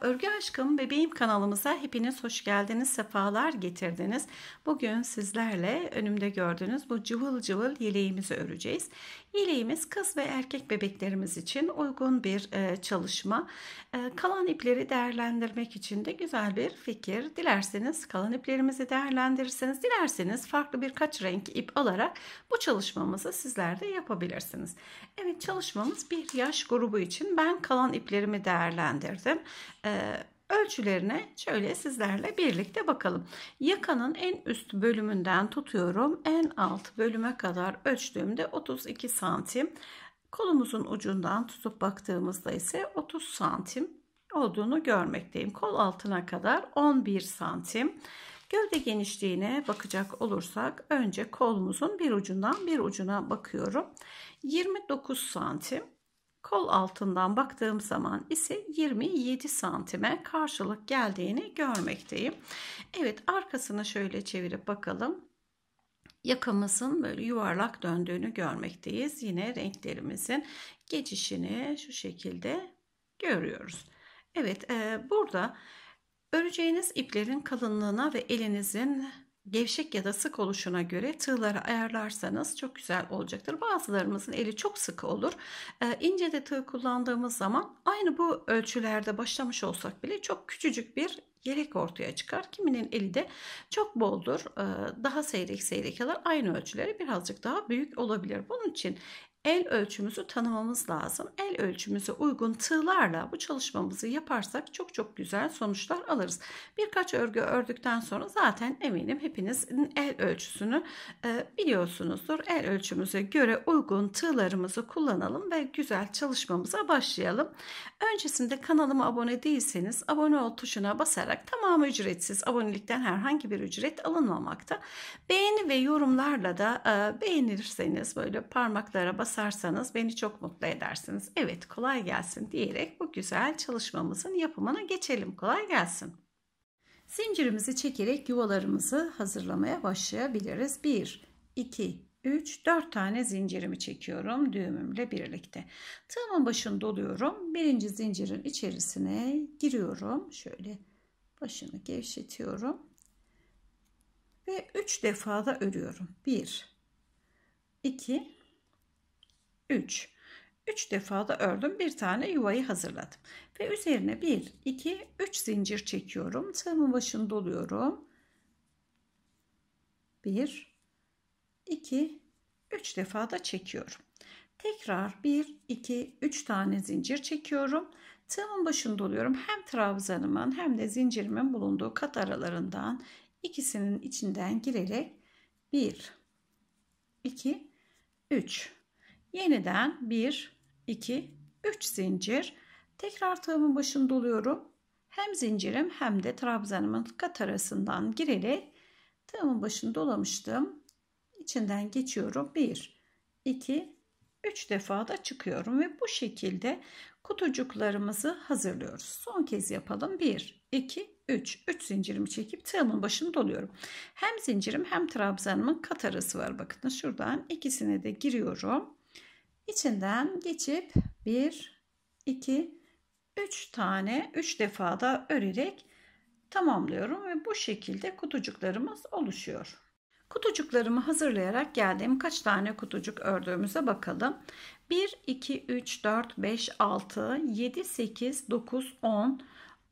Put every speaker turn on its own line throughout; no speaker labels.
Örgü Aşkım Bebeğim kanalımıza hepiniz hoş geldiniz, sefalar getirdiniz. Bugün sizlerle önümde gördüğünüz bu cıvıl cıvıl yeleğimizi öreceğiz. İleğimiz kız ve erkek bebeklerimiz için uygun bir e, çalışma. E, kalan ipleri değerlendirmek için de güzel bir fikir. Dilerseniz kalan iplerimizi değerlendirirsiniz. Dilerseniz farklı birkaç renk ip alarak bu çalışmamızı sizler de yapabilirsiniz. Evet çalışmamız bir yaş grubu için ben kalan iplerimi değerlendirdim. E, ölçülerine şöyle sizlerle birlikte bakalım. Yakanın en üst bölümünden tutuyorum. En alt bölüme kadar ölçtüğümde 32 santim. Kolumuzun ucundan tutup baktığımızda ise 30 santim olduğunu görmekteyim. Kol altına kadar 11 santim. Gövde genişliğine bakacak olursak önce kolumuzun bir ucundan bir ucuna bakıyorum. 29 santim. Kol altından baktığım zaman ise 27 santime karşılık geldiğini görmekteyim. Evet arkasını şöyle çevirip bakalım. Yakamızın böyle yuvarlak döndüğünü görmekteyiz. Yine renklerimizin geçişini şu şekilde görüyoruz. Evet e, burada öreceğiniz iplerin kalınlığına ve elinizin gevşek ya da sık oluşuna göre tığları ayarlarsanız çok güzel olacaktır. Bazılarımızın eli çok sık olur. Ee, ince de tığ kullandığımız zaman aynı bu ölçülerde başlamış olsak bile çok küçücük bir yelek ortaya çıkar. Kiminin eli de çok boldur. Ee, daha seyrek seyrek alır. Aynı ölçüleri birazcık daha büyük olabilir. Bunun için el ölçümüzü tanımamız lazım. El ölçümüze uygun tığlarla bu çalışmamızı yaparsak çok çok güzel sonuçlar alırız. Birkaç örgü ördükten sonra zaten eminim hepinizin el ölçüsünü e, biliyorsunuzdur. El ölçümüze göre uygun tığlarımızı kullanalım ve güzel çalışmamıza başlayalım. Öncesinde kanalıma abone değilseniz abone ol tuşuna basarak tamamı ücretsiz abonelikten herhangi bir ücret alınmamakta. Beğeni ve yorumlarla da e, beğenirseniz böyle parmaklara basarak basarsanız beni çok mutlu edersiniz. Evet kolay gelsin diyerek bu güzel çalışmamızın yapımına geçelim. Kolay gelsin. Zincirimizi çekerek yuvalarımızı hazırlamaya başlayabiliriz. 1, 2, 3, 4 tane zincirimi çekiyorum düğümümle birlikte. Tığımın başını doluyorum. Birinci zincirin içerisine giriyorum. Şöyle başını gevşetiyorum. Ve 3 defa da örüyorum. 1, 2, 3. 3 defa da ördüm. Bir tane yuvayı hazırladım. Ve üzerine 1, 2, 3 zincir çekiyorum. Tığımın başını doluyorum. 1, 2, 3 defa da çekiyorum. Tekrar 1, 2, 3 tane zincir çekiyorum. Tığımın başını doluyorum. Hem trabzanımın hem de zincirimin bulunduğu kat aralarından ikisinin içinden girerek 1, 2, 3 Yeniden 1, 2, 3 zincir. Tekrar tığımın başını doluyorum. Hem zincirim hem de trabzanımın kat arasından girerek tığımın başını dolamıştım. İçinden geçiyorum. 1, 2, 3 defa da çıkıyorum ve bu şekilde kutucuklarımızı hazırlıyoruz. Son kez yapalım. 1, 2, 3. 3 zincirimi çekip tığımın başını doluyorum. Hem zincirim hem trabzanımın kat arası var. Bakın şuradan ikisine de giriyorum içinden geçip 1 2 3 tane 3 defada da örerek tamamlıyorum ve bu şekilde kutucuklarımız oluşuyor. Kutucuklarımı hazırlayarak geldim. kaç tane kutucuk ördüğümüze bakalım. 1 2 3 4 5 6 7 8 9 10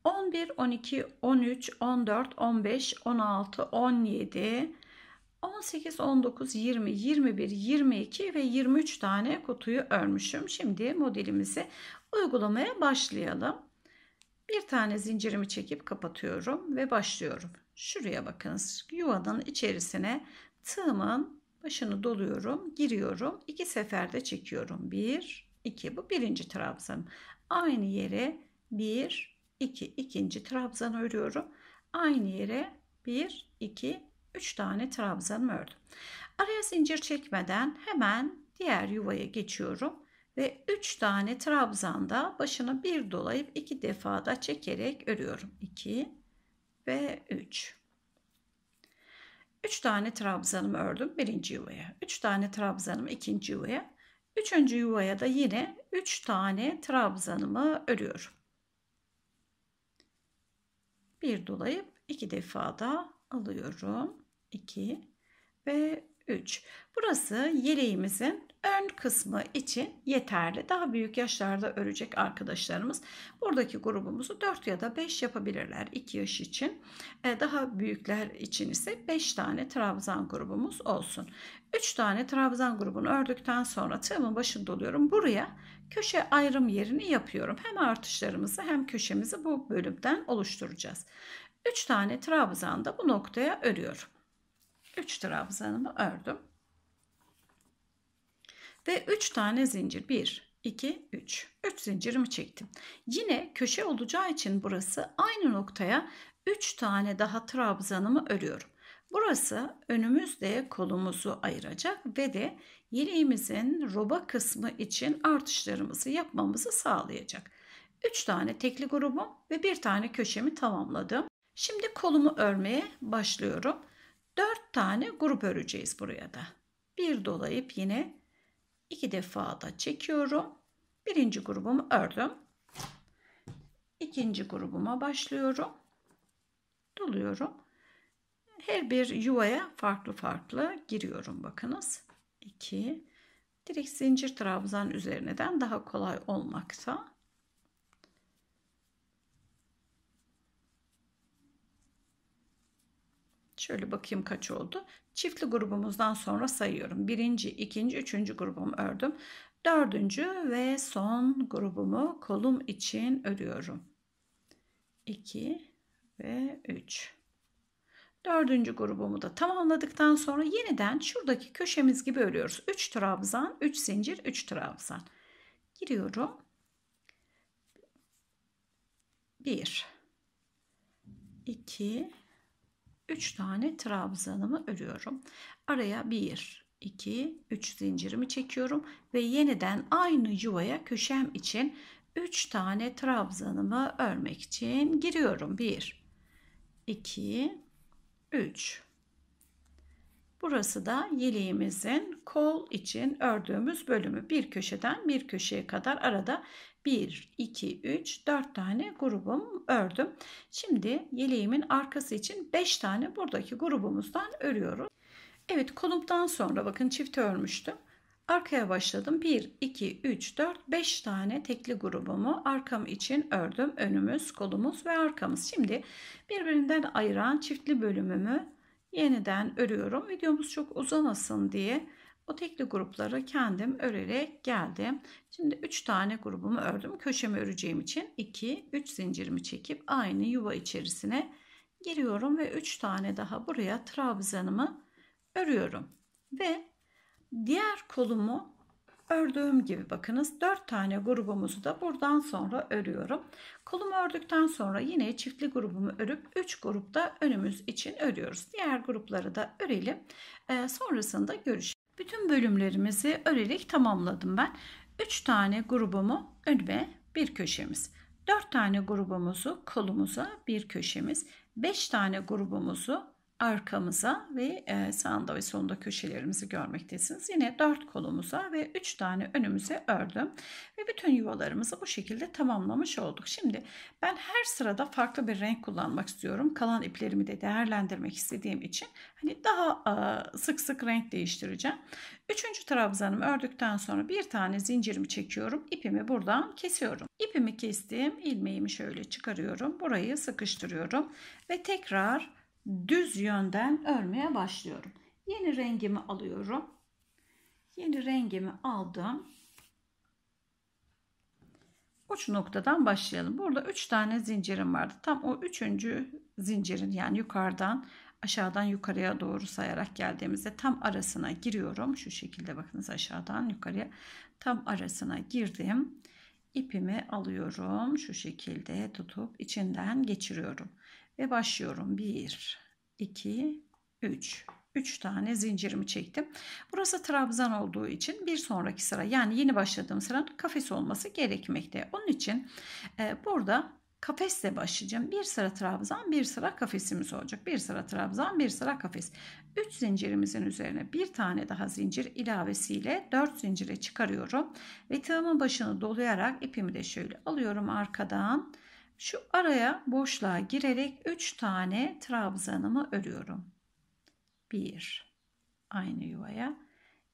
11 12 13 14 15 16 17 18, 19, 20, 21, 22 ve 23 tane kutuyu örmüşüm. Şimdi modelimizi uygulamaya başlayalım. Bir tane zincirimi çekip kapatıyorum ve başlıyorum. Şuraya bakınız. Yuvanın içerisine tığımın başını doluyorum, giriyorum. iki seferde çekiyorum. 1, 2 bu birinci trabzan. Aynı yere 1, 2 ikinci trabzan örüyorum. Aynı yere 1, 2 3 tane trabzanımı ördüm. Araya zincir çekmeden hemen diğer yuvaya geçiyorum ve 3 tane trabzanda başını bir dolayıp 2 defa da çekerek örüyorum. 2 ve 3. 3 tane trabzanımı ördüm birinci yuvaya. 3 tane trabzanımı ikinci yuvaya. Üçüncü yuvaya da yine 3 tane trabzanımı örüyorum. Bir dolayıp iki defa da alıyorum. 2 ve 3. Burası yeleğimizin ön kısmı için yeterli. Daha büyük yaşlarda örecek arkadaşlarımız buradaki grubumuzu 4 ya da 5 yapabilirler 2 yaş için. E, daha büyükler için ise 5 tane trabzan grubumuz olsun. 3 tane trabzan grubunu ördükten sonra tığımın başını doluyorum. Buraya köşe ayrım yerini yapıyorum. Hem artışlarımızı hem köşemizi bu bölümden oluşturacağız. 3 tane trabzan da bu noktaya örüyorum. 3 trabzanımı ördüm. Ve 3 tane zincir. 1, 2, 3. 3 zincirimi çektim. Yine köşe olacağı için burası aynı noktaya 3 tane daha trabzanımı örüyorum. Burası önümüzde kolumuzu ayıracak ve de yeleğimizin roba kısmı için artışlarımızı yapmamızı sağlayacak. 3 tane tekli grubum ve 1 tane köşemi tamamladım. Şimdi kolumu örmeye başlıyorum. 4 tane grup öreceğiz buraya da. Bir dolayıp yine iki defa da çekiyorum. Birinci grubumu ördüm. İkinci grubuma başlıyorum. Doluyorum. Her bir yuvaya farklı farklı giriyorum bakınız. 2 Direkt zincir trabzan üzerinden daha kolay olmakta. Şöyle bakayım kaç oldu. Çiftli grubumuzdan sonra sayıyorum. Birinci, ikinci, üçüncü grubumu ördüm. Dördüncü ve son grubumu kolum için örüyorum. İki ve üç. Dördüncü grubumu da tamamladıktan sonra yeniden şuradaki köşemiz gibi örüyoruz. Üç trabzan, üç zincir, üç trabzan. Giriyorum. Bir, 2 3 tane trabzanımı örüyorum. Araya 1, 2, 3 zincirimi çekiyorum ve yeniden aynı yuvaya köşem için 3 tane trabzanımı örmek için giriyorum. 1, 2, 3. Burası da yeleğimizin kol için ördüğümüz bölümü bir köşeden bir köşeye kadar arada 1, 2, 3, 4 tane grubum ördüm. Şimdi yeleğimin arkası için 5 tane buradaki grubumuzdan örüyorum. Evet kolumdan sonra bakın çift örmüştüm. Arkaya başladım. 1, 2, 3, 4, 5 tane tekli grubumu arkam için ördüm. Önümüz, kolumuz ve arkamız. Şimdi birbirinden ayıran çiftli bölümümü yeniden örüyorum. Videomuz çok uzamasın diye o tekli grupları kendim örerek geldim. Şimdi 3 tane grubumu ördüm. Köşemi öreceğim için 2, 3 zincirimi çekip aynı yuva içerisine giriyorum ve 3 tane daha buraya trabzanımı örüyorum. Ve diğer kolumu ördüğüm gibi bakınız 4 tane grubumuzu da buradan sonra örüyorum. Kolumu ördükten sonra yine çiftli grubumu örüp 3 grupta önümüz için örüyoruz. Diğer grupları da örelim. Ee, sonrasında görüşelim. Bütün bölümlerimizi örerek tamamladım ben. 3 tane grubumu ön ve bir köşemiz. 4 tane grubumuzu kolumuza bir köşemiz. 5 tane grubumuzu arkamıza ve e, sağında ve solunda köşelerimizi görmektesiniz. Yine dört kolumuza ve üç tane önümüze ördüm. Ve bütün yuvalarımızı bu şekilde tamamlamış olduk. Şimdi ben her sırada farklı bir renk kullanmak istiyorum. Kalan iplerimi de değerlendirmek istediğim için hani daha e, sık sık renk değiştireceğim. Üçüncü trabzanımı ördükten sonra bir tane zincirimi çekiyorum. İpimi buradan kesiyorum. İpimi kestim. ilmeğimi şöyle çıkarıyorum. Burayı sıkıştırıyorum. Ve tekrar düz yönden örmeye başlıyorum. Yeni rengimi alıyorum. Yeni rengimi aldım. Uç noktadan başlayalım. Burada 3 tane zincirim vardı. Tam o 3. zincirin yani yukarıdan aşağıdan yukarıya doğru sayarak geldiğimizde tam arasına giriyorum. Şu şekilde bakınız aşağıdan yukarıya tam arasına girdim. İpimi alıyorum. Şu şekilde tutup içinden geçiriyorum. Ve başlıyorum. 1, 2, 3. 3 tane zincirimi çektim. Burası trabzan olduğu için bir sonraki sıra yani yeni başladığım sıranın kafes olması gerekmekte. Onun için e, burada kafesle başlayacağım. Bir sıra trabzan, bir sıra kafesimiz olacak. Bir sıra trabzan, bir sıra kafes. 3 zincirimizin üzerine bir tane daha zincir ilavesiyle 4 zincire çıkarıyorum ve tığımın başını dolayarak ipimi de şöyle alıyorum arkadan şu araya boşluğa girerek 3 tane trabzanımı örüyorum. 1 aynı yuvaya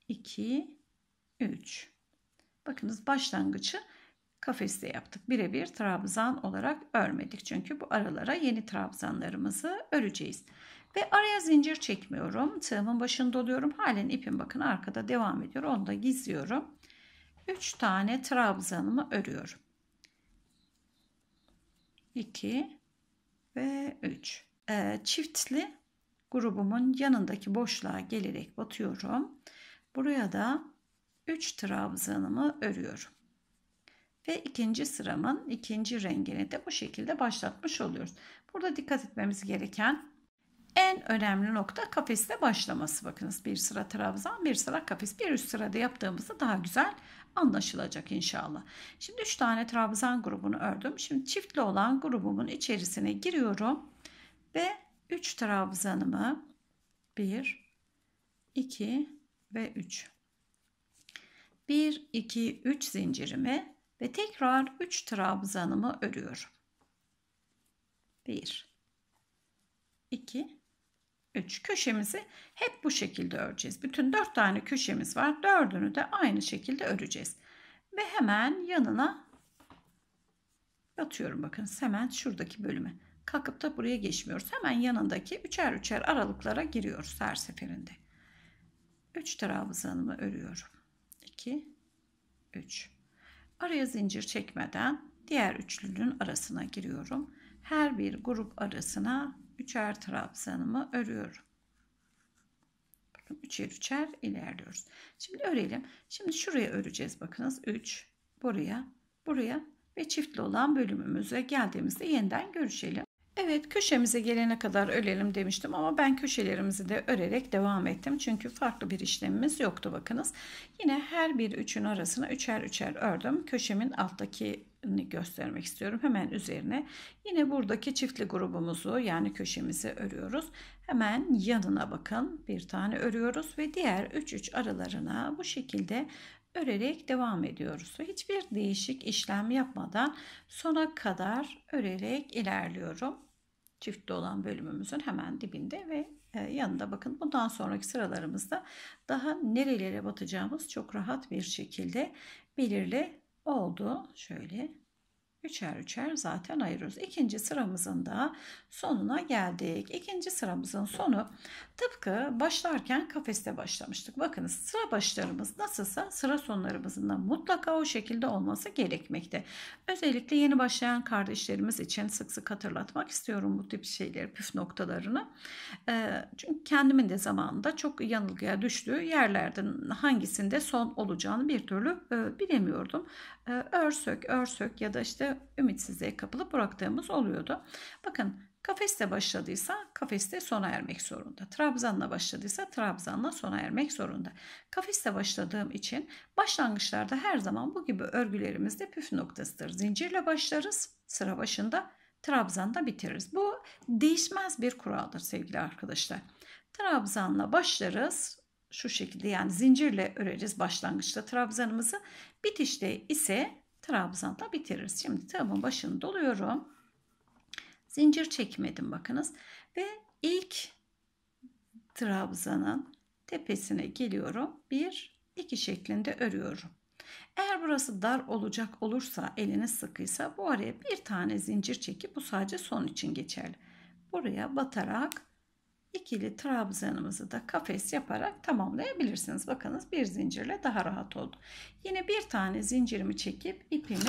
2 3 Bakınız başlangıcı kafeste yaptık. Birebir trabzan olarak örmedik. Çünkü bu aralara yeni trabzanlarımızı öreceğiz. Ve araya zincir çekmiyorum. Tığımın başında oluyorum. Halen ipim bakın arkada devam ediyor. Onu da gizliyorum. 3 tane trabzanımı örüyorum. 2 ve 3. Ee, çiftli grubumun yanındaki boşluğa gelerek batıyorum. Buraya da 3 trabzanımı örüyorum. Ve ikinci sıramın ikinci rengini de bu şekilde başlatmış oluyoruz. Burada dikkat etmemiz gereken en önemli nokta kafeste başlaması. Bakınız bir sıra trabzan, bir sıra kafes, bir üst sırada yaptığımızda daha güzel anlaşılacak inşallah. Şimdi 3 tane trabzan grubunu ördüm. Şimdi çiftli olan grubumun içerisine giriyorum ve 3 trabzanımı 1 2 ve 3 1 2 3 zincirimi ve tekrar 3 trabzanımı örüyorum. 1 2 3 köşemizi hep bu şekilde öreceğiz. Bütün 4 tane köşemiz var. Dördünü de aynı şekilde öreceğiz. Ve hemen yanına batıyorum bakın hemen şuradaki bölüme. Kalkıp da buraya geçmiyoruz. Hemen yanındaki üçer üçer aralıklara giriyoruz her seferinde. 3 trabzanımı örüyorum. 2 3 Araya zincir çekmeden diğer üçlünün arasına giriyorum. Her bir grup arasına üçer trabzanımı örüyorum. Bakın üçer üçer ilerliyoruz. Şimdi örelim. Şimdi şuraya öreceğiz bakınız. 3 buraya, buraya ve çiftli olan bölümümüze geldiğimizde yeniden görüşelim. Evet köşemize gelene kadar örelim demiştim ama ben köşelerimizi de örerek devam ettim. Çünkü farklı bir işlemimiz yoktu bakınız. Yine her bir üçün arasına üçer üçer ördüm. Köşemin alttaki göstermek istiyorum. Hemen üzerine yine buradaki çiftli grubumuzu yani köşemizi örüyoruz. Hemen yanına bakın bir tane örüyoruz ve diğer 3-3 aralarına bu şekilde örerek devam ediyoruz. Hiçbir değişik işlem yapmadan sona kadar örerek ilerliyorum. Çiftli olan bölümümüzün hemen dibinde ve e, yanında bakın bundan sonraki sıralarımızda daha nerelere batacağımız çok rahat bir şekilde belirli oldu. Şöyle Üçer üçer zaten ayırıyoruz. İkinci sıramızın da sonuna geldik. İkinci sıramızın sonu tıpkı başlarken kafeste başlamıştık. Bakınız sıra başlarımız nasılsa sıra sonlarımızın da mutlaka o şekilde olması gerekmekte. Özellikle yeni başlayan kardeşlerimiz için sık sık hatırlatmak istiyorum bu tip şeyleri, püf noktalarını. Ee, çünkü kendimin de zamanında çok yanılgıya düştüğü yerlerden hangisinde son olacağını bir türlü e, bilemiyordum. Ee, örsök, örsök ya da işte ve ümitsizliğe kapılıp bıraktığımız oluyordu. Bakın kafeste başladıysa kafeste sona ermek zorunda. Trabzanla başladıysa trabzanla sona ermek zorunda. Kafeste başladığım için başlangıçlarda her zaman bu gibi örgülerimizde püf noktasıdır. Zincirle başlarız sıra başında Trabzan'da bitiririz. Bu değişmez bir kuraldır sevgili arkadaşlar. Trabzan'la başlarız. Şu şekilde yani zincirle öreriz başlangıçta trabzanımızı. Bitişte ise trabzanla bitiririz. Şimdi tığımın başını doluyorum. Zincir çekmedim bakınız. Ve ilk trabzanın tepesine geliyorum. Bir, iki şeklinde örüyorum. Eğer burası dar olacak olursa eliniz sıkıysa bu araya bir tane zincir çekip bu sadece son için geçerli. Buraya batarak ikili trabzanımızı da kafes yaparak tamamlayabilirsiniz. Bakınız bir zincirle daha rahat oldu. Yine bir tane zincirimi çekip ipimi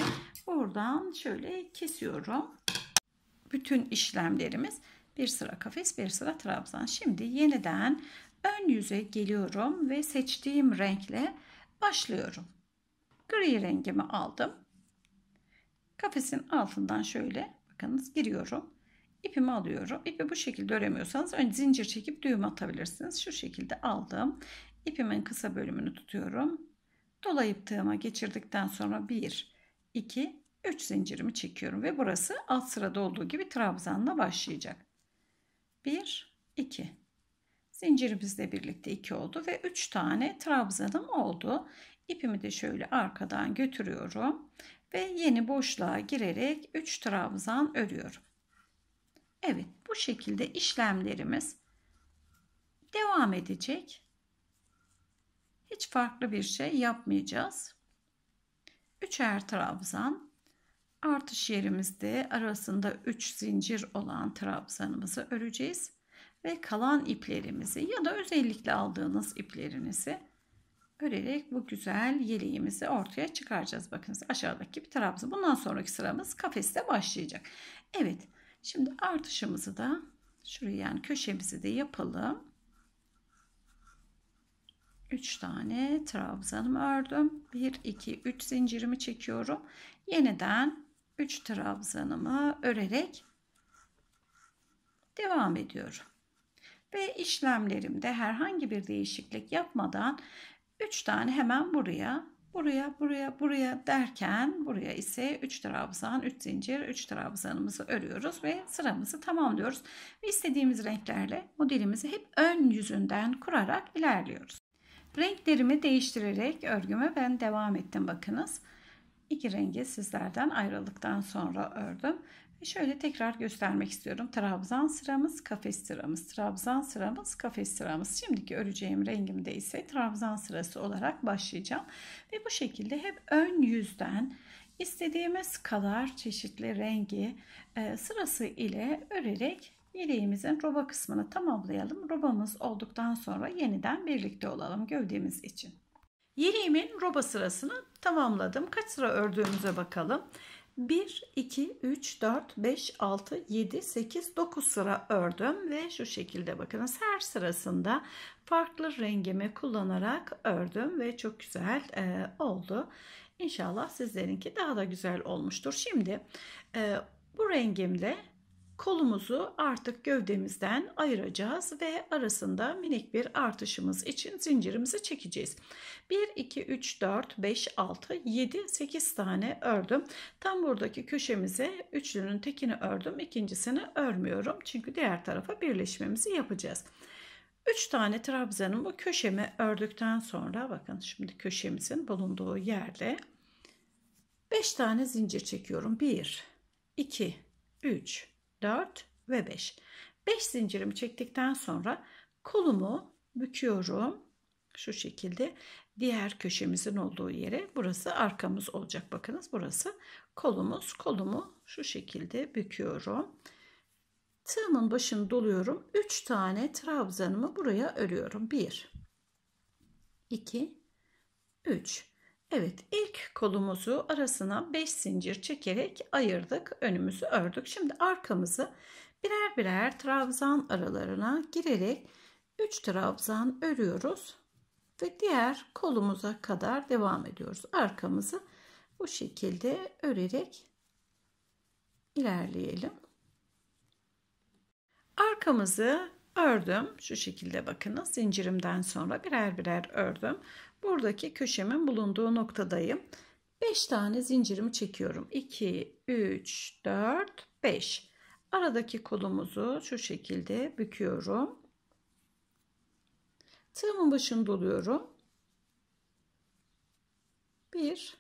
buradan şöyle kesiyorum. Bütün işlemlerimiz bir sıra kafes bir sıra trabzan. Şimdi yeniden ön yüze geliyorum ve seçtiğim renkle başlıyorum. Gri rengimi aldım. Kafesin altından şöyle bakınız giriyorum İpimi alıyorum. İpi bu şekilde öremiyorsanız önce zincir çekip düğüm atabilirsiniz. Şu şekilde aldım. İpimin kısa bölümünü tutuyorum. Dolayıp tığıma geçirdikten sonra 1, 2, 3 zincirimi çekiyorum. Ve burası alt sırada olduğu gibi trabzanla başlayacak. 1, 2. Zincirimizle birlikte 2 oldu ve 3 tane trabzanım oldu. İpimi de şöyle arkadan götürüyorum. Ve yeni boşluğa girerek 3 trabzan örüyorum. Evet bu şekilde işlemlerimiz devam edecek. Hiç farklı bir şey yapmayacağız. Üçer trabzan artış yerimizde arasında 3 zincir olan trabzanımızı öreceğiz ve kalan iplerimizi ya da özellikle aldığınız iplerinizi örerek bu güzel yeleğimizi ortaya çıkaracağız. Bakınız aşağıdaki bir trabzan. Bundan sonraki sıramız kafeste başlayacak. Evet. Şimdi artışımızı da şuraya yani köşemizi de yapalım. 3 tane trabzanımı ördüm. 1 2 3 zincirimi çekiyorum. Yeniden 3 trabzanımı örerek devam ediyorum. Ve işlemlerimde herhangi bir değişiklik yapmadan 3 tane hemen buraya Buraya, buraya, buraya derken buraya ise 3 trabzan, 3 zincir, 3 trabzanımızı örüyoruz ve sıramızı tamamlıyoruz. Ve istediğimiz renklerle modelimizi hep ön yüzünden kurarak ilerliyoruz. Renklerimi değiştirerek örgüme ben devam ettim bakınız. İki rengi sizlerden ayrıldıktan sonra ördüm e, şöyle tekrar göstermek istiyorum. Trabzan sıramız, kafes sıramız, trabzan sıramız, kafes sıramız. Şimdiki öreceğim rengimde ise trabzan sırası olarak başlayacağım. Ve bu şekilde hep ön yüzden istediğimiz kadar çeşitli rengi e, sırası ile örerek yeleğimizin roba kısmını tamamlayalım. Robamız olduktan sonra yeniden birlikte olalım gövdemiz için. Yeleğimin roba sırasını tamamladım. Kaç sıra ördüğümüze bakalım. 1 2 3 4 5 6 7 8 9 sıra ördüm ve şu şekilde bakınız her sırasında farklı rengimi kullanarak ördüm ve çok güzel e, oldu İnşallah sizlerinki daha da güzel olmuştur şimdi e, bu rengimle Kolumuzu artık gövdemizden ayıracağız ve arasında minik bir artışımız için zincirimizi çekeceğiz. 1, 2, 3, 4, 5, 6, 7, 8 tane ördüm. Tam buradaki köşemize üçlünün tekini ördüm. ikincisini örmüyorum. Çünkü diğer tarafa birleşmemizi yapacağız. 3 tane trabzanın bu köşemi ördükten sonra bakın şimdi köşemizin bulunduğu yerde 5 tane zincir çekiyorum. 1, 2, 3, 4 ve 5. 5 zincirimi çektikten sonra kolumu büküyorum. Şu şekilde diğer köşemizin olduğu yere burası arkamız olacak. Bakınız burası kolumuz. Kolumu şu şekilde büküyorum. Tığımın başını doluyorum. 3 tane trabzanımı buraya örüyorum. 1 2 3 Evet ilk kolumuzu arasına 5 zincir çekerek ayırdık. Önümüzü ördük. Şimdi arkamızı birer birer trabzan aralarına girerek 3 trabzan örüyoruz. Ve diğer kolumuza kadar devam ediyoruz. Arkamızı bu şekilde örerek ilerleyelim. Arkamızı ördüm. Şu şekilde bakınız zincirimden sonra birer birer ördüm buradaki köşemin bulunduğu noktadayım. 5 tane zincirimi çekiyorum. 2, 3, 4, 5. Aradaki kolumuzu şu şekilde büküyorum. Tığımın başını doluyorum. 1,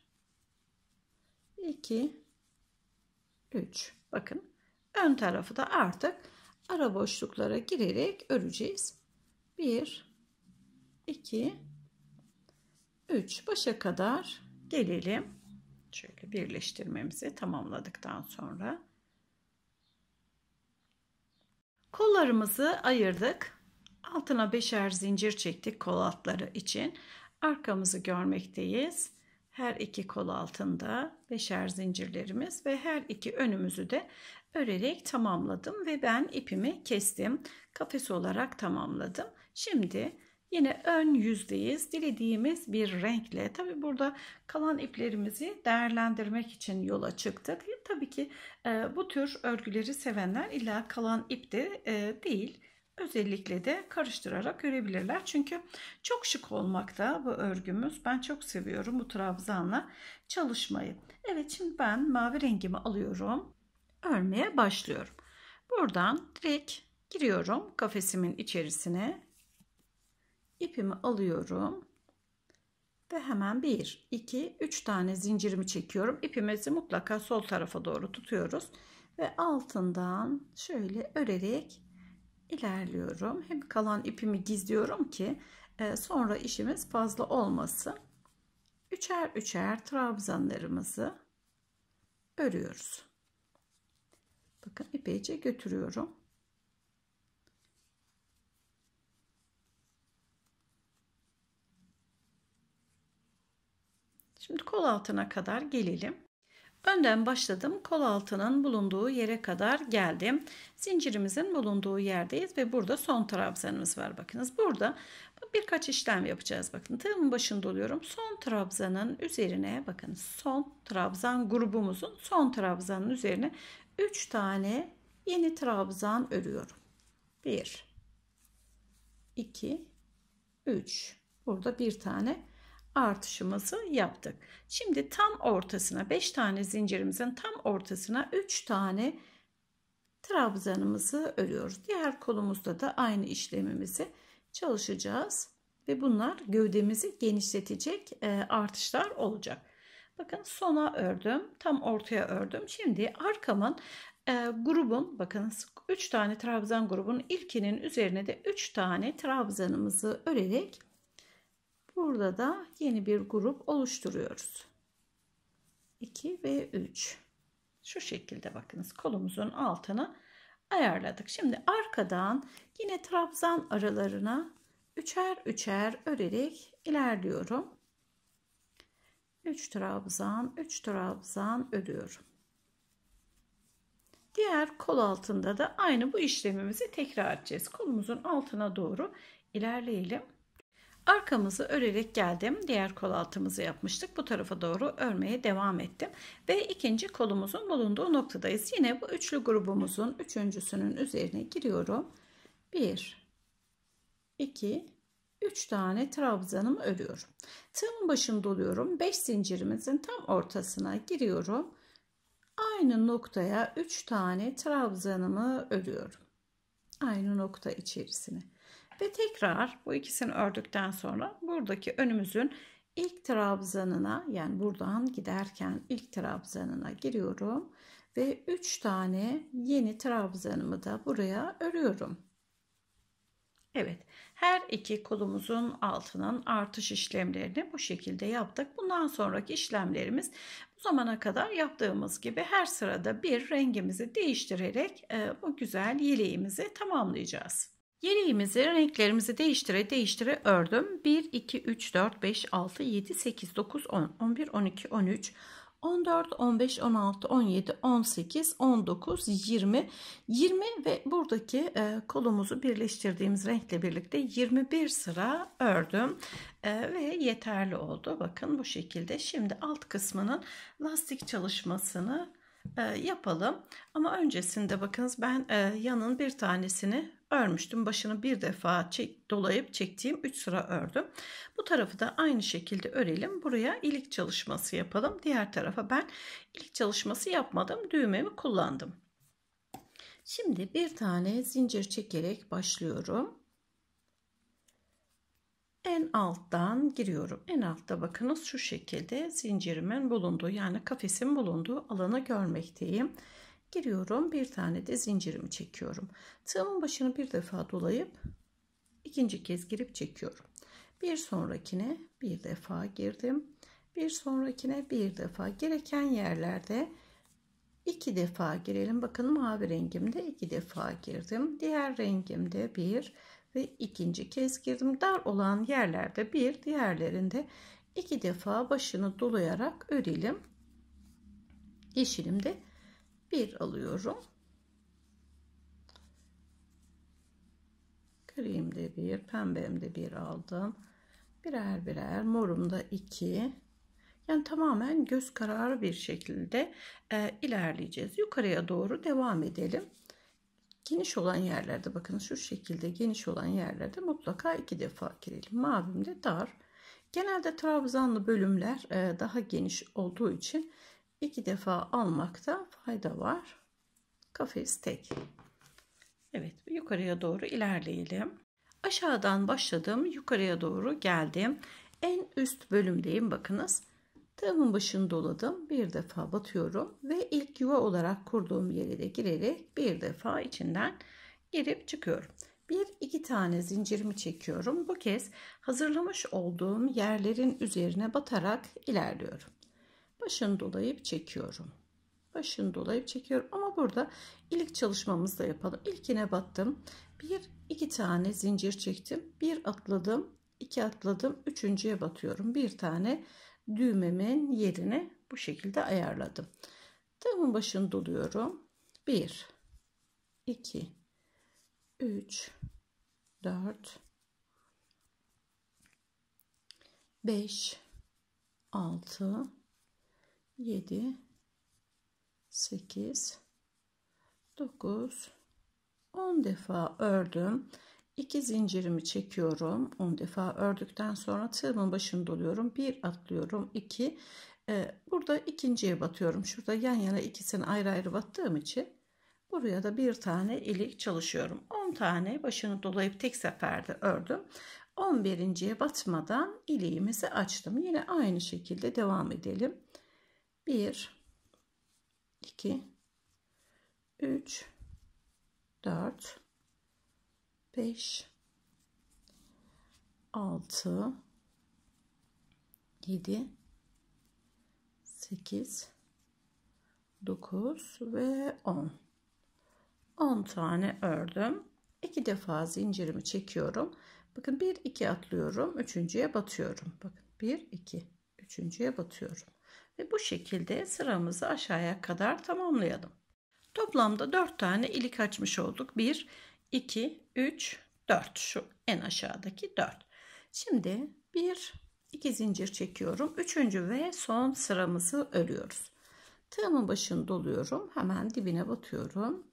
2, 3. Bakın ön tarafı da artık ara boşluklara girerek öreceğiz. 1, 2, 3. 3 başa kadar gelelim. Şöyle birleştirmemizi tamamladıktan sonra kollarımızı ayırdık. Altına beşer zincir çektik kol altları için. Arkamızı görmekteyiz. Her iki kol altında beşer zincirlerimiz ve her iki önümüzü de örerek tamamladım ve ben ipimi kestim. Kafes olarak tamamladım. Şimdi Yine ön yüzdeyiz. Dilediğimiz bir renkle. Tabi burada kalan iplerimizi değerlendirmek için yola çıktık. E, tabii ki e, bu tür örgüleri sevenler illa kalan ip de e, değil. Özellikle de karıştırarak görebilirler. Çünkü çok şık olmakta bu örgümüz. Ben çok seviyorum bu trabzanla çalışmayı. Evet şimdi ben mavi rengimi alıyorum. Örmeye başlıyorum. Buradan direkt giriyorum kafesimin içerisine ipimi alıyorum ve hemen 1 2 3 tane zincirimi çekiyorum ipimizi mutlaka sol tarafa doğru tutuyoruz ve altından şöyle örerek ilerliyorum hem kalan ipimi gizliyorum ki e, sonra işimiz fazla olmasın üçer üçer trabzanlarımızı örüyoruz bakın ipeyce götürüyorum Şimdi kol altına kadar gelelim. Önden başladım. Kol altının bulunduğu yere kadar geldim. Zincirimizin bulunduğu yerdeyiz ve burada son trabzanımız var. Bakınız burada birkaç işlem yapacağız. Bakın tığımın başında oluyorum. Son trabzanın üzerine bakın son trabzan grubumuzun son trabzanın üzerine 3 tane yeni trabzan örüyorum. 1 2 3 Burada bir tane artışımızı yaptık. Şimdi tam ortasına 5 tane zincirimizin tam ortasına 3 tane trabzanımızı örüyoruz. Diğer kolumuzda da aynı işlemimizi çalışacağız ve bunlar gövdemizi genişletecek e, artışlar olacak. Bakın sona ördüm, tam ortaya ördüm. Şimdi arkamın e, grubun bakın 3 tane trabzan grubunun ilkinin üzerine de 3 tane trabzanımızı örerek Burada da yeni bir grup oluşturuyoruz. 2 ve 3. Şu şekilde bakınız kolumuzun altını ayarladık. Şimdi arkadan yine trabzan aralarına üçer üçer örerek ilerliyorum. 3 trabzan, 3 trabzan örüyorum. Diğer kol altında da aynı bu işlemimizi tekrar edeceğiz. Kolumuzun altına doğru ilerleyelim. Arkamızı örerek geldim. Diğer kol altımızı yapmıştık. Bu tarafa doğru örmeye devam ettim. Ve ikinci kolumuzun bulunduğu noktadayız. Yine bu üçlü grubumuzun üçüncüsünün üzerine giriyorum. 1 2 3 tane trabzanımı örüyorum. Tığımın başını doluyorum. 5 zincirimizin tam ortasına giriyorum. Aynı noktaya 3 tane trabzanımı örüyorum. Aynı nokta içerisine. Ve tekrar bu ikisini ördükten sonra buradaki önümüzün ilk trabzanına yani buradan giderken ilk trabzanına giriyorum ve 3 tane yeni trabzanımı da buraya örüyorum. Evet her iki kolumuzun altının artış işlemlerini bu şekilde yaptık. Bundan sonraki işlemlerimiz bu zamana kadar yaptığımız gibi her sırada bir rengimizi değiştirerek e, bu güzel yeleğimizi tamamlayacağız. Yeleğimizi renklerimizi değiştire değiştire ördüm. 1, 2, 3, 4, 5, 6, 7, 8, 9, 10, 11, 12, 13, 14, 15, 16, 17, 18, 19, 20, 20 ve buradaki e, kolumuzu birleştirdiğimiz renkle birlikte 21 sıra ördüm e, ve yeterli oldu. Bakın bu şekilde. Şimdi alt kısmının lastik çalışmasını e, yapalım. Ama öncesinde bakınız ben e, yanın bir tanesini örmüştüm. Başını bir defa çek, dolayıp çektiğim 3 sıra ördüm. Bu tarafı da aynı şekilde örelim. Buraya ilik çalışması yapalım. Diğer tarafa ben ilik çalışması yapmadım. Düğmemi kullandım. Şimdi bir tane zincir çekerek başlıyorum. En alttan giriyorum. En altta bakınız şu şekilde zincirimin bulunduğu yani kafesin bulunduğu alanı görmekteyim giriyorum. Bir tane de zincirimi çekiyorum. Tığımın başını bir defa dolayıp ikinci kez girip çekiyorum. Bir sonrakine bir defa girdim. Bir sonrakine bir defa gereken yerlerde iki defa girelim. Bakın mavi rengimde iki defa girdim. Diğer rengimde bir ve ikinci kez girdim. Dar olan yerlerde bir, diğerlerinde iki defa başını dolayarak örelim. Yeşilimde bir alıyorum. kremde bir, pembemde bir aldım. Birer birer morumda iki. Yani tamamen göz kararı bir şekilde e, ilerleyeceğiz. Yukarıya doğru devam edelim. Geniş olan yerlerde bakın şu şekilde geniş olan yerlerde mutlaka iki defa girelim. Mavimde dar. Genelde trabzanlı bölümler e, daha geniş olduğu için iki defa almakta fayda var. Kafes tek. Evet yukarıya doğru ilerleyelim. Aşağıdan başladım yukarıya doğru geldim. En üst bölümdeyim bakınız. Tığımın başını doladım. Bir defa batıyorum ve ilk yuva olarak kurduğum yere de girerek bir defa içinden girip çıkıyorum. Bir iki tane zincirimi çekiyorum. Bu kez hazırlamış olduğum yerlerin üzerine batarak ilerliyorum başını dolayıp çekiyorum. Başını dolayıp çekiyorum ama burada ilik çalışmamızı da yapalım. İlkine battım. Bir, iki tane zincir çektim. Bir atladım, iki atladım, üçüncüye batıyorum. Bir tane düğmemin yerine bu şekilde ayarladım. Tamın başını doluyorum. Bir iki üç dört beş altı. 7 8 9 10 defa ördüm. 2 zincirimi çekiyorum. 10 defa ördükten sonra tığımın başını doluyorum. 1 atlıyorum. 2 ee, burada ikinciye batıyorum. Şurada yan yana ikisini ayrı ayrı battığım için buraya da bir tane ilik çalışıyorum. 10 tane başını dolayıp tek seferde ördüm. 11.ye batmadan iliğimizi açtım. Yine aynı şekilde devam edelim. 1 2 3 4 5 6 7 8 9 ve 10 10 tane ördüm 2 defa zincirimi çekiyorum bakın 1 2 atlıyorum üçüncüye batıyorum bakın 1 2 üçüncüye batıyorum ve bu şekilde sıramızı aşağıya kadar tamamlayalım. Toplamda 4 tane ilik açmış olduk. 1, 2, 3, 4. Şu en aşağıdaki 4. Şimdi 1, 2 zincir çekiyorum. 3. ve son sıramızı örüyoruz. Tığımın başını doluyorum. Hemen dibine batıyorum.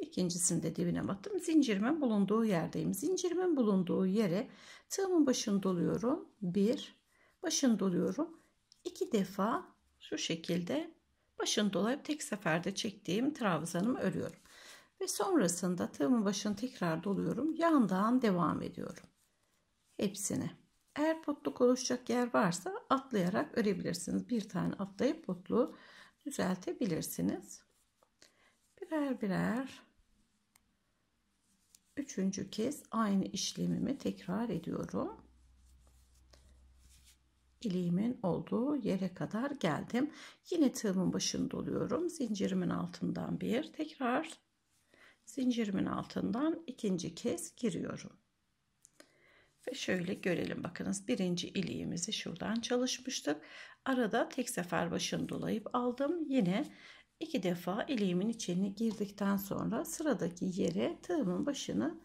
İkincisini de dibine battım. Zincirimin bulunduğu yerdeyim. Zincirimin bulunduğu yere tığımın başını doluyorum. 1, başını doluyorum iki defa şu şekilde başını dolayıp tek seferde çektiğim trabzanımı örüyorum. Ve sonrasında tığımın başını tekrar doluyorum. Yandan devam ediyorum. Hepsini. Eğer potluk oluşacak yer varsa atlayarak örebilirsiniz. Bir tane atlayıp potluğu düzeltebilirsiniz. Birer birer üçüncü kez aynı işlemimi tekrar ediyorum iliğimin olduğu yere kadar geldim. Yine tığımın başını doluyorum. Zincirimin altından bir tekrar zincirimin altından ikinci kez giriyorum. Ve şöyle görelim bakınız birinci iliğimizi şuradan çalışmıştık. Arada tek sefer başını dolayıp aldım. Yine iki defa iliğimin içine girdikten sonra sıradaki yere tığımın başını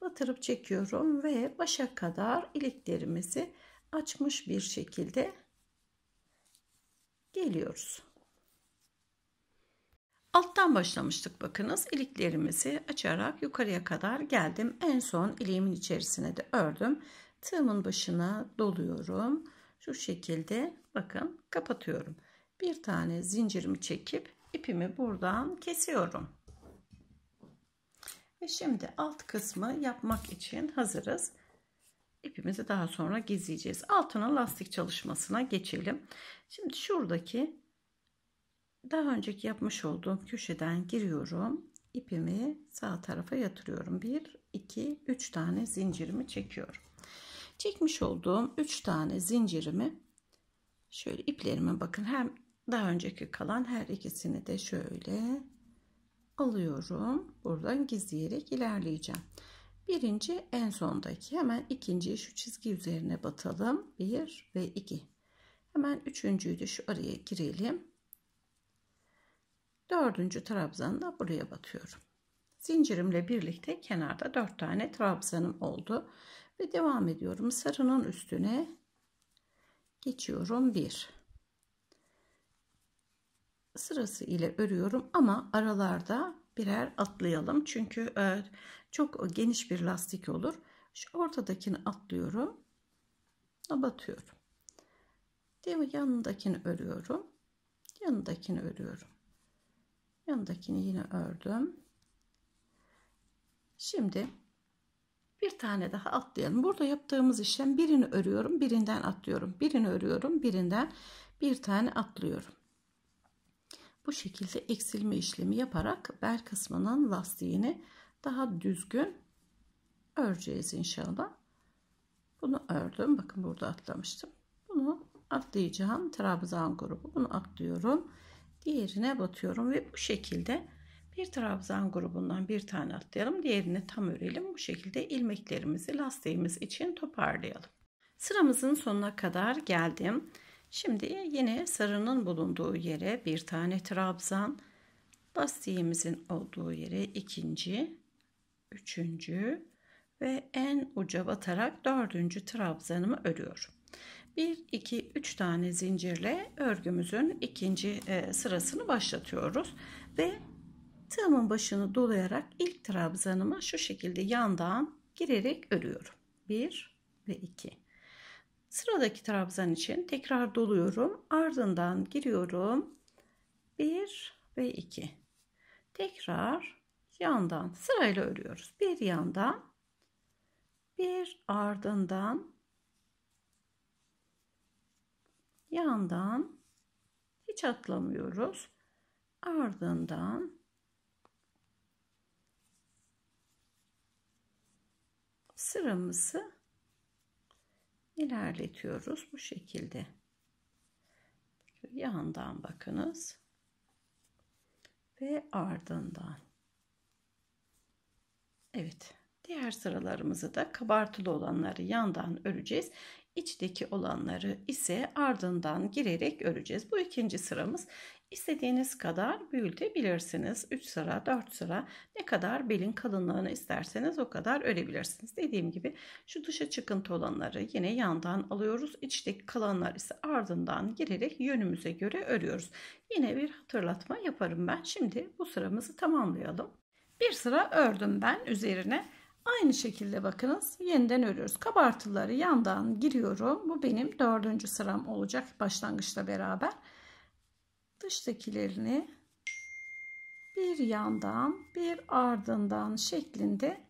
batırıp çekiyorum ve başa kadar iliklerimizi açmış bir şekilde geliyoruz. Alttan başlamıştık bakınız. iliklerimizi açarak yukarıya kadar geldim. En son iliğimin içerisine de ördüm. Tığımın başına doluyorum. Şu şekilde bakın kapatıyorum. Bir tane zincirimi çekip ipimi buradan kesiyorum. Ve şimdi alt kısmı yapmak için hazırız ipimizi daha sonra gizleyeceğiz. Altına lastik çalışmasına geçelim. Şimdi şuradaki daha önceki yapmış olduğum köşeden giriyorum. İpimi sağ tarafa yatırıyorum. 1, 2, 3 tane zincirimi çekiyorum. Çekmiş olduğum 3 tane zincirimi şöyle iplerime bakın. Hem daha önceki kalan her ikisini de şöyle alıyorum. Buradan gizleyerek ilerleyeceğim. Birinci en sondaki. Hemen ikinciyi şu çizgi üzerine batalım. Bir ve iki. Hemen üçüncüyü de şu araya girelim. Dördüncü trabzanla buraya batıyorum. Zincirimle birlikte kenarda dört tane trabzanım oldu. Ve devam ediyorum. Sarının üstüne geçiyorum. Bir. Sırası ile örüyorum ama aralarda birer atlayalım. Çünkü e, çok geniş bir lastik olur. Şu ortadakini atlıyorum. Batıyorum. Değil mi? Yanındakini örüyorum. Yanındakini örüyorum. Yanındakini yine ördüm. Şimdi bir tane daha atlayalım. Burada yaptığımız işlem birini örüyorum, birinden atlıyorum. Birini örüyorum, birinden bir tane atlıyorum. Bu şekilde eksilme işlemi yaparak bel kısmının lastiğini daha düzgün öreceğiz inşallah. Bunu ördüm. Bakın burada atlamıştım. Bunu atlayacağım. Trabzan grubu. Bunu atlıyorum. Diğerine batıyorum ve bu şekilde bir trabzan grubundan bir tane atlayalım. Diğerini tam örelim. Bu şekilde ilmeklerimizi lastiğimiz için toparlayalım. Sıramızın sonuna kadar geldim. Şimdi yine sarının bulunduğu yere bir tane trabzan, lastiğimizin olduğu yere ikinci, üçüncü ve en uca batarak dördüncü trabzanımı örüyorum. 1, 2, 3 tane zincirle örgümüzün ikinci e, sırasını başlatıyoruz. Ve tığımın başını dolayarak ilk trabzanımı şu şekilde yandan girerek örüyorum. 1 ve 2. Sıradaki trabzan için tekrar doluyorum. Ardından giriyorum. 1 ve 2. Tekrar yandan sırayla örüyoruz. Bir yandan bir ardından yandan hiç atlamıyoruz. Ardından sıramızı ilerletiyoruz bu şekilde. Yandan bakınız ve ardından. Evet, diğer sıralarımızı da kabartılı olanları yandan öreceğiz. İçteki olanları ise ardından girerek öreceğiz. Bu ikinci sıramız. İstediğiniz kadar büyütebilirsiniz. 3 sıra, 4 sıra ne kadar belin kalınlığını isterseniz o kadar örebilirsiniz. Dediğim gibi şu dışa çıkıntı olanları yine yandan alıyoruz. İçteki kalanlar ise ardından girerek yönümüze göre örüyoruz. Yine bir hatırlatma yaparım ben. Şimdi bu sıramızı tamamlayalım. Bir sıra ördüm ben üzerine. Aynı şekilde bakınız yeniden örüyoruz. Kabartıları yandan giriyorum. Bu benim dördüncü sıram olacak başlangıçla beraber dıştakilerini bir yandan bir ardından şeklinde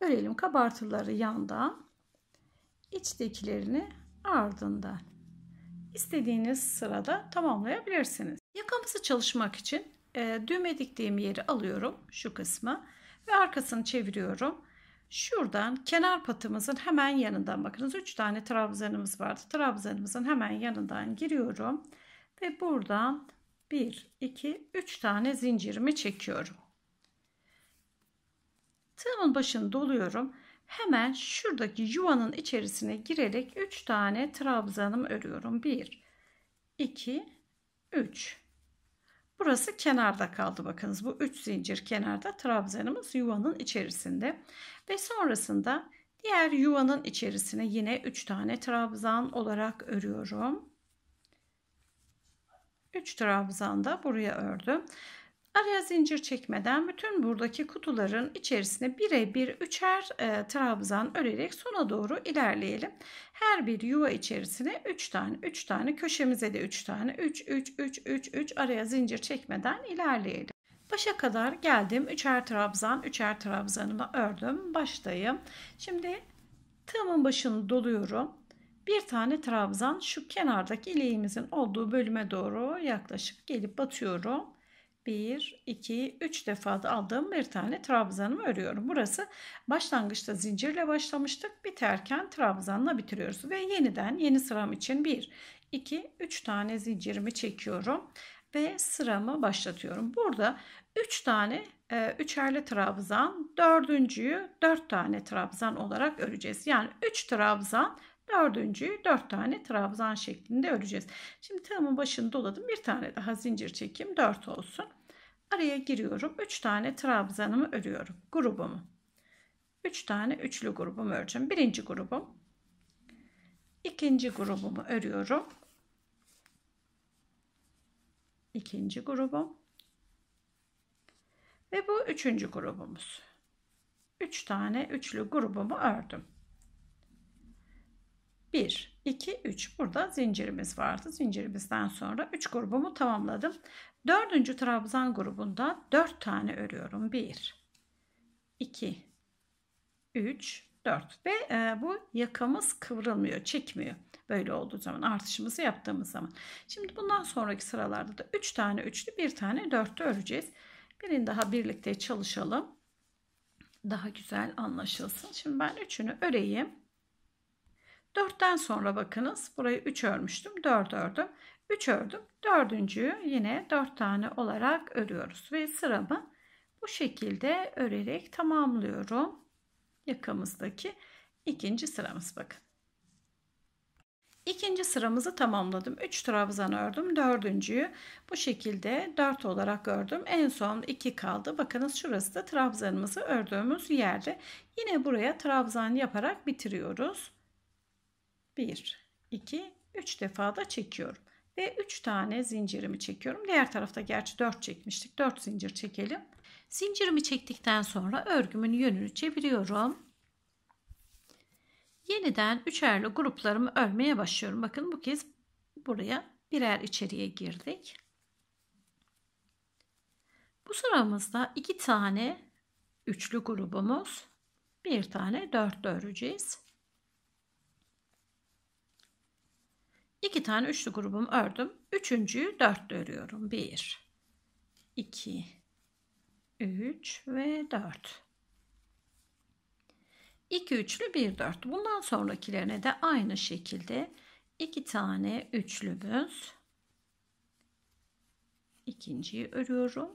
örelim kabartıları yandan içtekilerini ardından istediğiniz sırada tamamlayabilirsiniz. Yakamızı çalışmak için e, düğme diktiğim yeri alıyorum şu kısmı ve arkasını çeviriyorum. Şuradan kenar patımızın hemen yanından bakınız 3 tane trabzanımız vardı. Trabzanımızın hemen yanından giriyorum ve buradan 1, 2, 3 tane zincirimi çekiyorum. Tığımın başını doluyorum. Hemen şuradaki yuvanın içerisine girerek 3 tane trabzanım örüyorum. 1, 2, 3. Burası kenarda kaldı. Bakınız bu 3 zincir kenarda trabzanımız yuvanın içerisinde. Ve sonrasında diğer yuvanın içerisine yine 3 tane trabzan olarak örüyorum. 3 trabzan da buraya ördüm. Araya zincir çekmeden bütün buradaki kutuların içerisine birebir üçer e, trabzan örerek sona doğru ilerleyelim. Her bir yuva içerisine 3 tane 3 tane köşemize de 3 tane 3 3 3 3 3 araya zincir çekmeden ilerleyelim. Başa kadar geldim. Üçer trabzan, üçer trabzanımı ördüm. Baştayım. Şimdi tığımın başını doluyorum bir tane trabzan şu kenardaki ileğimizin olduğu bölüme doğru yaklaşık gelip batıyorum. 1, 2, 3 defada aldığım bir tane trabzanımı örüyorum. Burası başlangıçta zincirle başlamıştık. Biterken trabzanla bitiriyoruz. Ve yeniden yeni sıram için 1, 2, 3 tane zincirimi çekiyorum. Ve sıramı başlatıyorum. Burada 3 tane e, üçerli trabzan, dördüncüyü 4 tane trabzan olarak öreceğiz. Yani 3 trabzan Dördüncüyü dört tane trabzan şeklinde öreceğiz. Şimdi tığımın başını doladım. Bir tane daha zincir çekeyim. Dört olsun. Araya giriyorum. Üç tane trabzanımı örüyorum. Grubumu. Üç tane üçlü grubumu öreceğim. Birinci grubum. ikinci grubumu örüyorum. İkinci grubum. Ve bu üçüncü grubumuz. Üç tane üçlü grubumu ördüm. 1, 2, 3. Burada zincirimiz vardı. Zincirimizden sonra 3 grubumu tamamladım. Dördüncü trabzan grubunda 4 tane örüyorum. 1, 2, 3, 4 ve e, bu yakamız kıvrılmıyor, çekmiyor. Böyle olduğu zaman artışımızı yaptığımız zaman. Şimdi bundan sonraki sıralarda da 3 tane üçlü, 1 tane 4'lü öreceğiz. Birini daha birlikte çalışalım. Daha güzel anlaşılsın. Şimdi ben üçünü öreyim. 4'ten sonra bakınız burayı 3 örmüştüm 4 ördüm. 3 ördüm. Dördüncüyü yine 4 tane olarak örüyoruz. Ve sıramı bu şekilde örerek tamamlıyorum. Yakamızdaki ikinci sıramız bakın. İkinci sıramızı tamamladım. 3 trabzan ördüm. Dördüncüyü bu şekilde 4 olarak ördüm. En son 2 kaldı. Bakınız şurası da trabzanımızı ördüğümüz yerde. Yine buraya trabzan yaparak bitiriyoruz. 1, 2, 3 defa da çekiyorum. Ve 3 tane zincirimi çekiyorum. Diğer tarafta gerçi 4 çekmiştik. 4 zincir çekelim. Zincirimi çektikten sonra örgümün yönünü çeviriyorum. Yeniden üçerli gruplarımı örmeye başlıyorum. Bakın bu kez buraya birer içeriye girdik. Bu sıramızda iki tane üçlü grubumuz, bir tane dörtlü öreceğiz. İki tane üçlü grubumu ördüm. Üçüncüyü dörtlü örüyorum. Bir, iki, üç ve dört. İki üçlü bir dört. Bundan sonrakilerine de aynı şekilde iki tane üçlümüz. İkinciyi örüyorum.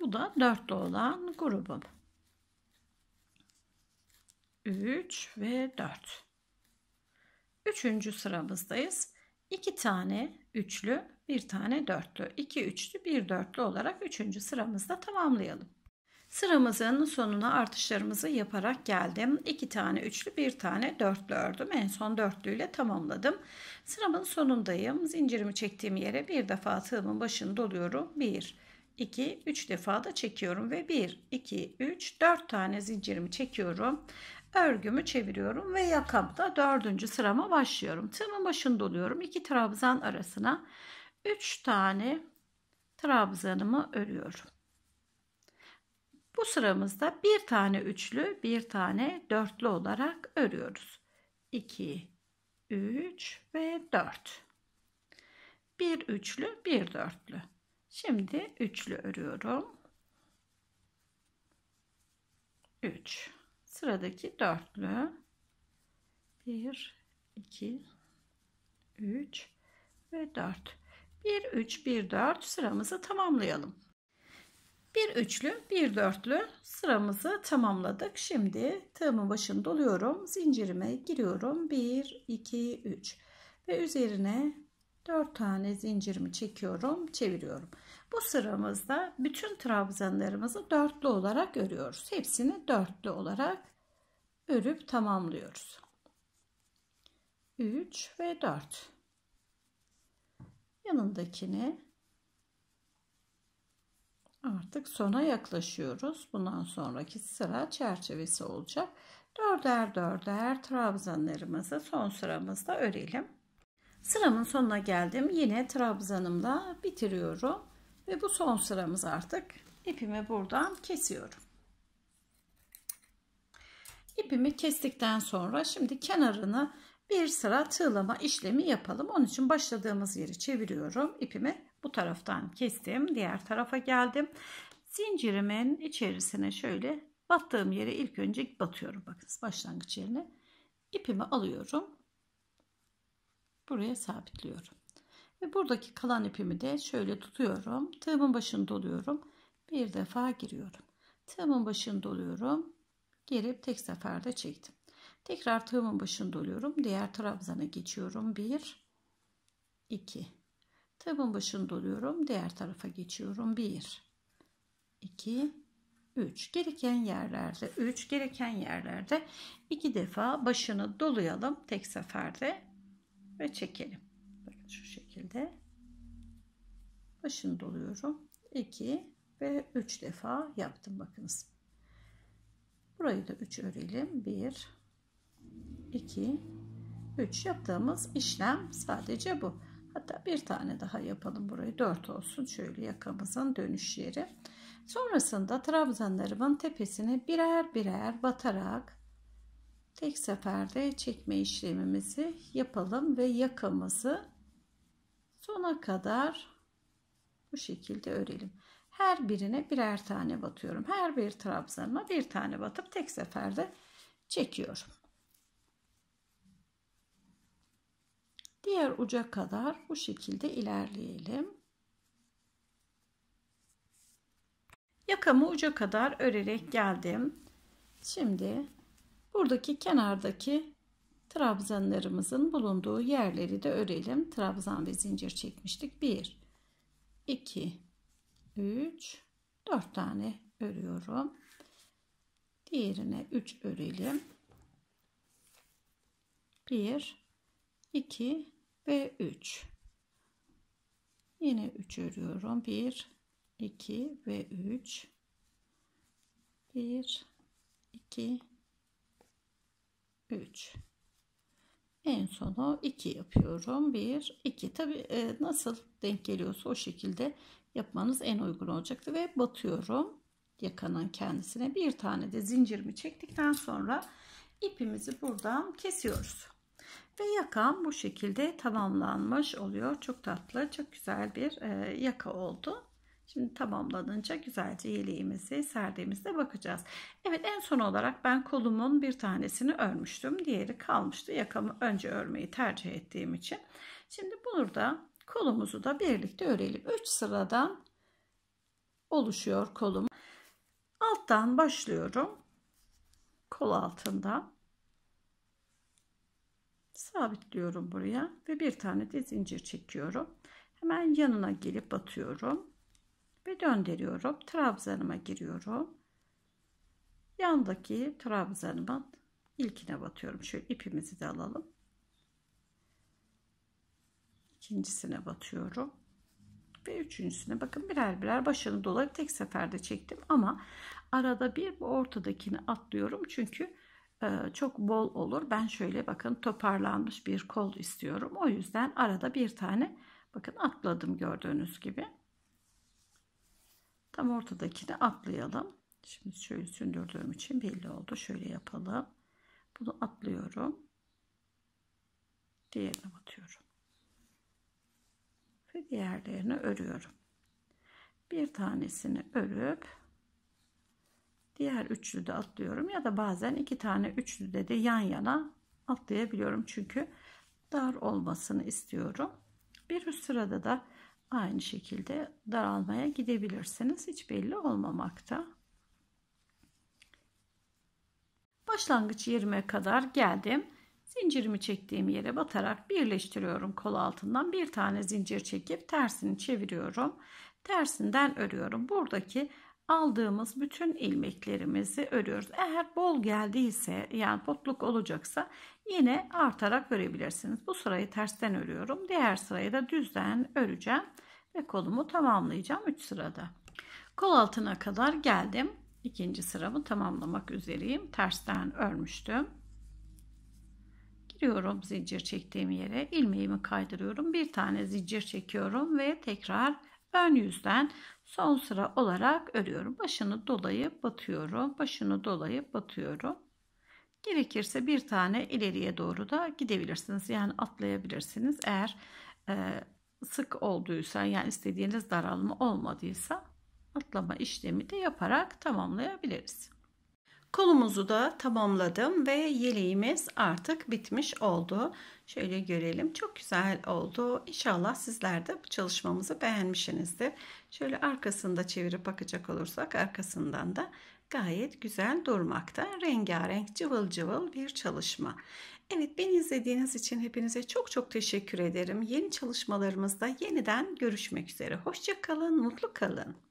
Bu da dörtlü olan grubum. 3 ve 4. Üçüncü sıramızdayız. İki tane üçlü, bir tane dörtlü, 2 üçlü, bir dörtlü olarak üçüncü sıramızda tamamlayalım. Sıramızın sonuna artışlarımızı yaparak geldim. İki tane üçlü, bir tane dörtlü ördüm. En son dörtlüyle tamamladım. Sıramın sonundayım. Zincirimi çektiğim yere bir defa tığımın başını doluyorum. Bir, iki, üç defa da çekiyorum ve bir, iki, üç, dört tane zincirimi çekiyorum örgümü çeviriyorum ve yakamda dördüncü sırama başlıyorum. Tığımın başını doluyorum. iki trabzan arasına üç tane trabzanımı örüyorum. Bu sıramızda bir tane üçlü, bir tane dörtlü olarak örüyoruz. 2, 3 ve 4. Bir üçlü, bir dörtlü. Şimdi üçlü örüyorum. 3 Sıradaki dörtlü 1 2 3 ve 4. 1 3 1 4 sıramızı tamamlayalım. bir üçlü bir dörtlü sıramızı tamamladık. Şimdi tığımın başını doluyorum. Zincirime giriyorum. 1 2 3 ve üzerine 4 tane zincirimi çekiyorum, çeviriyorum. Bu sıramızda bütün trabzanlarımızı dörtlü olarak örüyoruz. Hepsini dörtlü olarak örüp tamamlıyoruz. 3 ve 4 yanındakini artık sona yaklaşıyoruz. Bundan sonraki sıra çerçevesi olacak. Dörder dörder trabzanlarımızı son sıramızda örelim. Sıramın sonuna geldim. Yine trabzanımla bitiriyorum. Ve bu son sıramız artık. İpimi buradan kesiyorum. İpimi kestikten sonra şimdi kenarını bir sıra tığlama işlemi yapalım. Onun için başladığımız yeri çeviriyorum. İpimi bu taraftan kestim. Diğer tarafa geldim. Zincirimin içerisine şöyle battığım yere ilk önce batıyorum. Bakın başlangıç yerine. ipimi alıyorum. Buraya sabitliyorum. Ve buradaki kalan ipimi de şöyle tutuyorum. Tığımın başını doluyorum. Bir defa giriyorum. Tığımın başını doluyorum. Girip tek seferde çektim. Tekrar tığımın başını doluyorum. Diğer trabzana geçiyorum. 1 2 Tığımın başını doluyorum. Diğer tarafa geçiyorum. 1 2 3 gereken yerlerde 3 gereken yerlerde 2 defa başını dolayalım tek seferde ve çekelim şu şekilde başını doluyorum 2 ve 3 defa yaptım bakınız burayı da 3 örelim 1 2 3 yaptığımız işlem sadece bu hatta bir tane daha yapalım burayı 4 olsun şöyle yakamızın dönüş yeri sonrasında trabzanlarımın tepesine birer birer batarak tek seferde çekme işlemimizi yapalım ve yakamızı sona kadar bu şekilde örelim. Her birine birer tane batıyorum. Her bir trabzanıma bir tane batıp tek seferde çekiyorum. Diğer uca kadar bu şekilde ilerleyelim. Yakamı uca kadar örerek geldim. Şimdi buradaki kenardaki trabzanlarımızın bulunduğu yerleri de örelim. Trabzan ve zincir çekmiştik. 1, 2, 3, 4 tane örüyorum. Diğerine 3 örelim. 1, 2 ve 3. Yine 3 örüyorum. 1, 2 ve 3. 1, 2, 3. En sonu 2 yapıyorum. 1, 2. Tabi e, nasıl denk geliyorsa o şekilde yapmanız en uygun olacaktı. Ve batıyorum yakanın kendisine. Bir tane de zincirimi çektikten sonra ipimizi buradan kesiyoruz. Ve yakam bu şekilde tamamlanmış oluyor. Çok tatlı, çok güzel bir e, yaka oldu. Şimdi tamamlanınca güzelce yeleğimizi serdiğimizde bakacağız. Evet en son olarak ben kolumun bir tanesini örmüştüm. Diğeri kalmıştı. Yakamı önce örmeyi tercih ettiğim için. Şimdi burada kolumuzu da birlikte örelim. 3 sıradan oluşuyor kolum. Alttan başlıyorum. Kol altından sabitliyorum buraya ve bir tane de zincir çekiyorum. Hemen yanına gelip batıyorum ve döndürüyorum. Trabzanıma giriyorum. Yandaki trabzanımın ilkine batıyorum. Şöyle ipimizi de alalım. İkincisine batıyorum. Ve üçüncüsüne bakın birer birer başını dolayıp tek seferde çektim. Ama arada bir bu ortadakini atlıyorum. Çünkü e, çok bol olur. Ben şöyle bakın toparlanmış bir kol istiyorum. O yüzden arada bir tane bakın atladım gördüğünüz gibi. Tam ortadakini atlayalım. Şimdi şöyle sündürdüğüm için belli oldu. Şöyle yapalım. Bunu atlıyorum. Diğerine batıyorum. Ve diğerlerini örüyorum. Bir tanesini örüp diğer üçlü de atlıyorum. Ya da bazen iki tane üçlü de, de yan yana atlayabiliyorum. Çünkü dar olmasını istiyorum. Bir üst sırada da aynı şekilde daralmaya gidebilirsiniz. Hiç belli olmamakta. Başlangıç yerime kadar geldim. Zincirimi çektiğim yere batarak birleştiriyorum kol altından bir tane zincir çekip tersini çeviriyorum. Tersinden örüyorum. Buradaki aldığımız bütün ilmeklerimizi örüyoruz. Eğer bol geldiyse yani potluk olacaksa yine artarak örebilirsiniz. Bu sırayı tersten örüyorum. Diğer sırayı da düzden öreceğim ve kolumu tamamlayacağım 3 sırada. Kol altına kadar geldim. İkinci sıramı tamamlamak üzereyim. Tersten örmüştüm. Giriyorum zincir çektiğim yere. ilmeğimi kaydırıyorum. Bir tane zincir çekiyorum ve tekrar ön yüzden son sıra olarak örüyorum. Başını dolayıp batıyorum. Başını dolayıp batıyorum. Gerekirse bir tane ileriye doğru da gidebilirsiniz. Yani atlayabilirsiniz. Eğer e, sık olduysa yani istediğiniz daralma olmadıysa atlama işlemi de yaparak tamamlayabiliriz. Kolumuzu da tamamladım ve yeleğimiz artık bitmiş oldu. Şöyle görelim. Çok güzel oldu. İnşallah sizler de bu çalışmamızı beğenmişsinizdir. Şöyle arkasında çevirip bakacak olursak arkasından da gayet güzel durmakta. Rengarenk cıvıl cıvıl bir çalışma. Evet beni izlediğiniz için hepinize çok çok teşekkür ederim. Yeni çalışmalarımızda yeniden görüşmek üzere. Hoşçakalın, mutlu kalın.